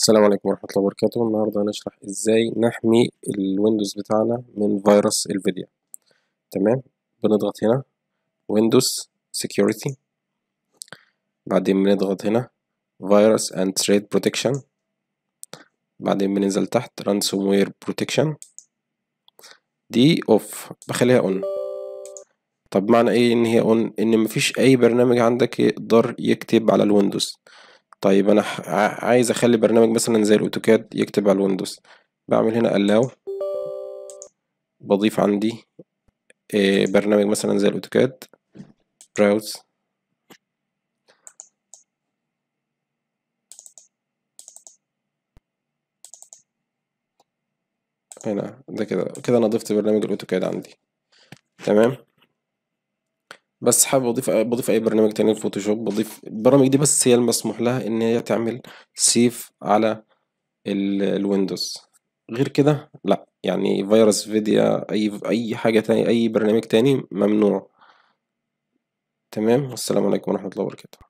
السلام عليكم ورحمة الله وبركاته النهاردة هنشرح ازاي نحمي الويندوز بتاعنا من فيروس الفيديا تمام بنضغط هنا ويندوز سيكيورتي بعدين بنضغط هنا فيروس اند تريد بروتكشن بعدين بننزل تحت رانسوم وير بروتكشن دي اوف بخليها اون طب معنى ايه ان هي اون ان مفيش اي برنامج عندك يقدر يكتب على الويندوز طيب انا عايز اخلي برنامج مثلا زي الاوتوكاد يكتب على الويندوز بعمل هنا allow بضيف عندي آه، برنامج مثلا زي الاوتوكاد براوز هنا ده كده كده انا ضفت برنامج الاوتوكاد عندي تمام بس حابب اضيف بضيف اي برنامج تاني الفوتوشوب بضيف البرامج دي بس هي المسموح لها ان هي تعمل سيف على الويندوز غير كده لا يعني فيروس فيديا اي اي حاجه تاني اي برنامج تاني ممنوع تمام والسلام عليكم ورحمه الله وبركاته